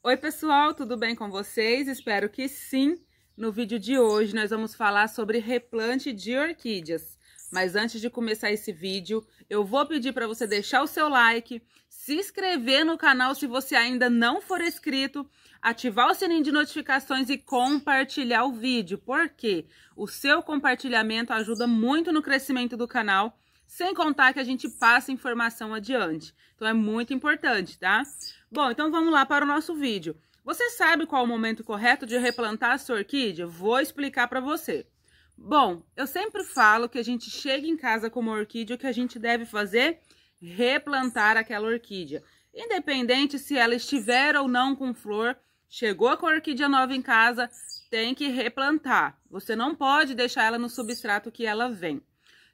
Oi pessoal, tudo bem com vocês? Espero que sim! No vídeo de hoje nós vamos falar sobre replante de orquídeas. Mas antes de começar esse vídeo, eu vou pedir para você deixar o seu like, se inscrever no canal se você ainda não for inscrito, ativar o sininho de notificações e compartilhar o vídeo, porque o seu compartilhamento ajuda muito no crescimento do canal sem contar que a gente passa informação adiante. Então é muito importante, tá? Bom, então vamos lá para o nosso vídeo. Você sabe qual é o momento correto de replantar a sua orquídea? Vou explicar para você. Bom, eu sempre falo que a gente chega em casa com uma orquídea, o que a gente deve fazer? Replantar aquela orquídea. Independente se ela estiver ou não com flor, chegou com a orquídea nova em casa, tem que replantar. Você não pode deixar ela no substrato que ela vem.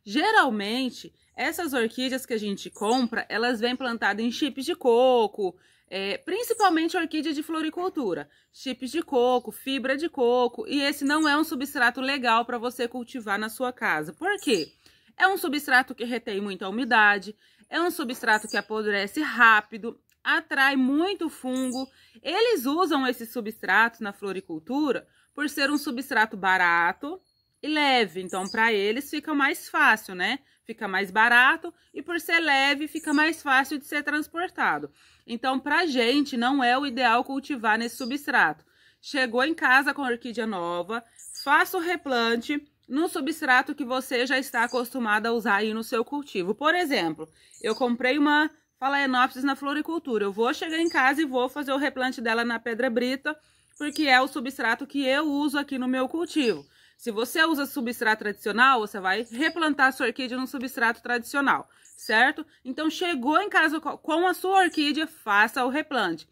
Geralmente, essas orquídeas que a gente compra, elas vêm plantadas em chips de coco, é, principalmente orquídea de floricultura, chips de coco, fibra de coco, e esse não é um substrato legal para você cultivar na sua casa. Por quê? É um substrato que retém muita umidade, é um substrato que apodrece rápido, atrai muito fungo. Eles usam esse substrato na floricultura por ser um substrato barato, e leve. Então, para eles fica mais fácil, né? Fica mais barato e por ser leve fica mais fácil de ser transportado. Então, para gente não é o ideal cultivar nesse substrato. Chegou em casa com orquídea nova, faça o replante no substrato que você já está acostumado a usar aí no seu cultivo. Por exemplo, eu comprei uma Phalaenopsis na floricultura. Eu vou chegar em casa e vou fazer o replante dela na pedra brita, porque é o substrato que eu uso aqui no meu cultivo. Se você usa substrato tradicional, você vai replantar a sua orquídea no substrato tradicional, certo? Então, chegou em casa com a sua orquídea, faça o replante.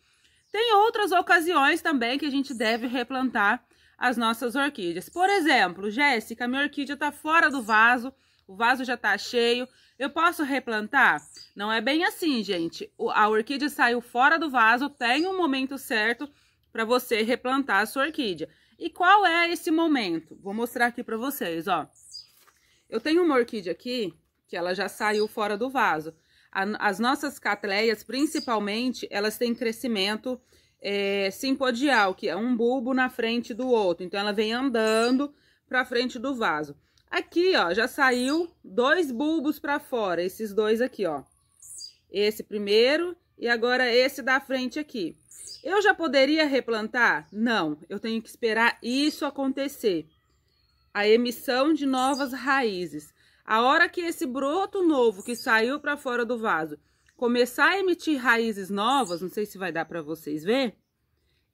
Tem outras ocasiões também que a gente deve replantar as nossas orquídeas. Por exemplo, Jéssica, minha orquídea está fora do vaso, o vaso já está cheio, eu posso replantar? Não é bem assim, gente. A orquídea saiu fora do vaso, tem um momento certo para você replantar a sua orquídea. E qual é esse momento? Vou mostrar aqui para vocês, ó. Eu tenho uma orquídea aqui, que ela já saiu fora do vaso. A, as nossas catleias, principalmente, elas têm crescimento é, simpodial, que é um bulbo na frente do outro. Então, ela vem andando para frente do vaso. Aqui, ó, já saiu dois bulbos para fora, esses dois aqui, ó. Esse primeiro e agora esse da frente aqui. Eu já poderia replantar? Não, eu tenho que esperar isso acontecer. A emissão de novas raízes. A hora que esse broto novo que saiu para fora do vaso começar a emitir raízes novas, não sei se vai dar para vocês ver,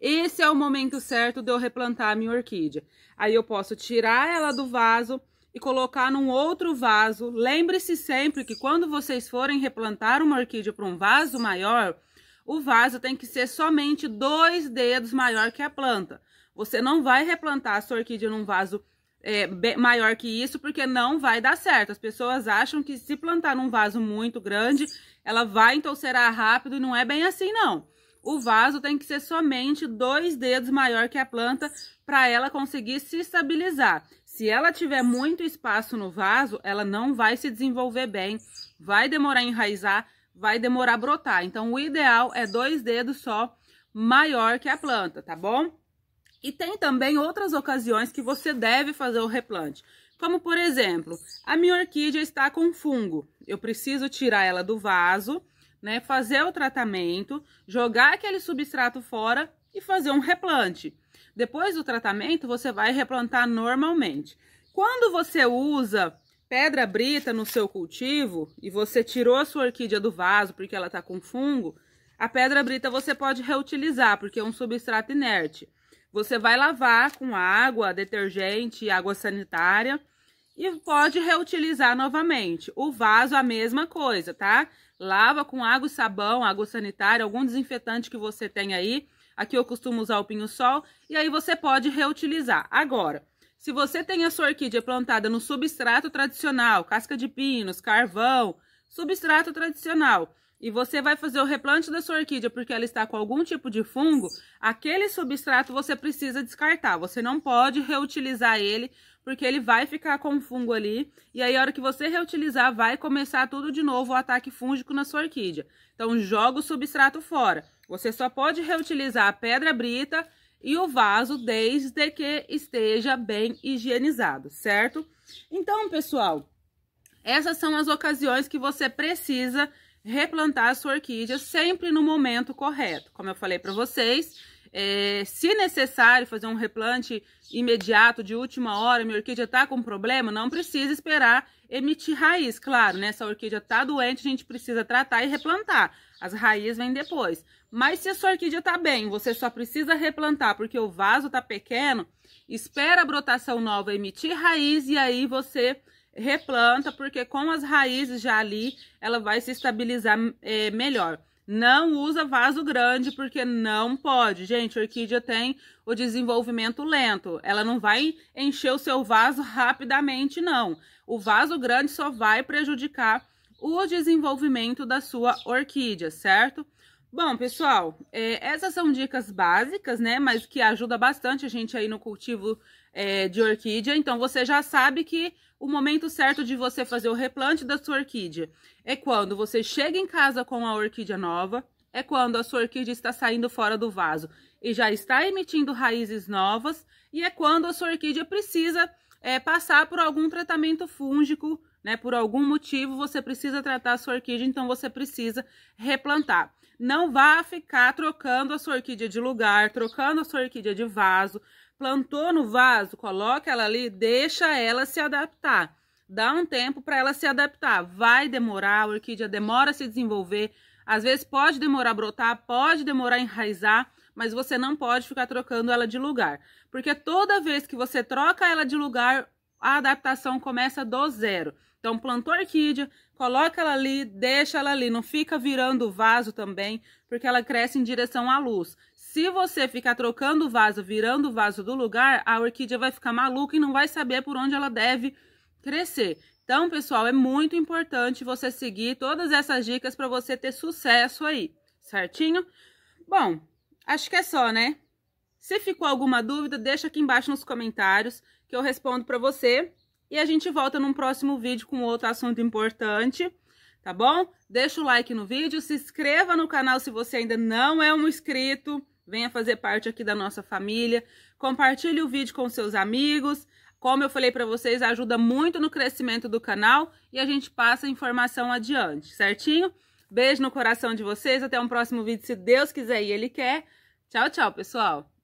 esse é o momento certo de eu replantar a minha orquídea. Aí eu posso tirar ela do vaso e colocar num outro vaso. Lembre-se sempre que quando vocês forem replantar uma orquídea para um vaso maior, o vaso tem que ser somente dois dedos maior que a planta. Você não vai replantar a sua orquídea num vaso é, maior que isso, porque não vai dar certo. As pessoas acham que se plantar num vaso muito grande, ela vai entulcerar rápido não é bem assim, não. O vaso tem que ser somente dois dedos maior que a planta para ela conseguir se estabilizar. Se ela tiver muito espaço no vaso, ela não vai se desenvolver bem, vai demorar a enraizar vai demorar a brotar. Então, o ideal é dois dedos só maior que a planta, tá bom? E tem também outras ocasiões que você deve fazer o replante. Como, por exemplo, a minha orquídea está com fungo. Eu preciso tirar ela do vaso, né, fazer o tratamento, jogar aquele substrato fora e fazer um replante. Depois do tratamento, você vai replantar normalmente. Quando você usa pedra brita no seu cultivo e você tirou a sua orquídea do vaso porque ela está com fungo, a pedra brita você pode reutilizar, porque é um substrato inerte. Você vai lavar com água, detergente e água sanitária e pode reutilizar novamente. O vaso, a mesma coisa, tá? Lava com água e sabão, água sanitária, algum desinfetante que você tem aí. Aqui eu costumo usar o pinho-sol. E aí você pode reutilizar. Agora, se você tem a sua orquídea plantada no substrato tradicional, casca de pinos, carvão, substrato tradicional, e você vai fazer o replante da sua orquídea porque ela está com algum tipo de fungo, aquele substrato você precisa descartar. Você não pode reutilizar ele, porque ele vai ficar com fungo ali, e aí a hora que você reutilizar, vai começar tudo de novo o ataque fúngico na sua orquídea. Então, joga o substrato fora. Você só pode reutilizar a pedra brita, e o vaso desde que esteja bem higienizado, certo? Então, pessoal, essas são as ocasiões que você precisa replantar a sua orquídea sempre no momento correto. Como eu falei para vocês, é, se necessário fazer um replante imediato de última hora, minha orquídea está com problema, não precisa esperar emitir raiz. Claro, né? Se a orquídea está doente, a gente precisa tratar e replantar. As raízes vêm depois. Mas se a sua orquídea está bem, você só precisa replantar porque o vaso está pequeno, espera a brotação nova emitir raiz e aí você replanta, porque com as raízes já ali, ela vai se estabilizar é, melhor. Não usa vaso grande porque não pode. Gente, orquídea tem o desenvolvimento lento. Ela não vai encher o seu vaso rapidamente, não. O vaso grande só vai prejudicar o desenvolvimento da sua orquídea, certo? Bom, pessoal, eh, essas são dicas básicas, né? Mas que ajuda bastante a gente aí no cultivo é, de orquídea. Então, você já sabe que o momento certo de você fazer o replante da sua orquídea é quando você chega em casa com a orquídea nova, é quando a sua orquídea está saindo fora do vaso e já está emitindo raízes novas, e é quando a sua orquídea precisa é, passar por algum tratamento fúngico, né? Por algum motivo você precisa tratar a sua orquídea, então você precisa replantar. Não vá ficar trocando a sua orquídea de lugar, trocando a sua orquídea de vaso, Plantou no vaso, coloca ela ali, deixa ela se adaptar. Dá um tempo para ela se adaptar. Vai demorar, a orquídea demora a se desenvolver. Às vezes pode demorar a brotar, pode demorar a enraizar, mas você não pode ficar trocando ela de lugar. Porque toda vez que você troca ela de lugar, a adaptação começa do zero. Então, plantou a orquídea, coloca ela ali, deixa ela ali, não fica virando o vaso também, porque ela cresce em direção à luz. Se você ficar trocando o vaso, virando o vaso do lugar, a orquídea vai ficar maluca e não vai saber por onde ela deve crescer. Então, pessoal, é muito importante você seguir todas essas dicas para você ter sucesso aí, certinho? Bom, acho que é só, né? Se ficou alguma dúvida, deixa aqui embaixo nos comentários que eu respondo para você. E a gente volta num próximo vídeo com outro assunto importante, tá bom? Deixa o like no vídeo, se inscreva no canal se você ainda não é um inscrito venha fazer parte aqui da nossa família, compartilhe o vídeo com seus amigos. Como eu falei para vocês, ajuda muito no crescimento do canal e a gente passa a informação adiante, certinho? Beijo no coração de vocês, até um próximo vídeo, se Deus quiser e Ele quer. Tchau, tchau, pessoal!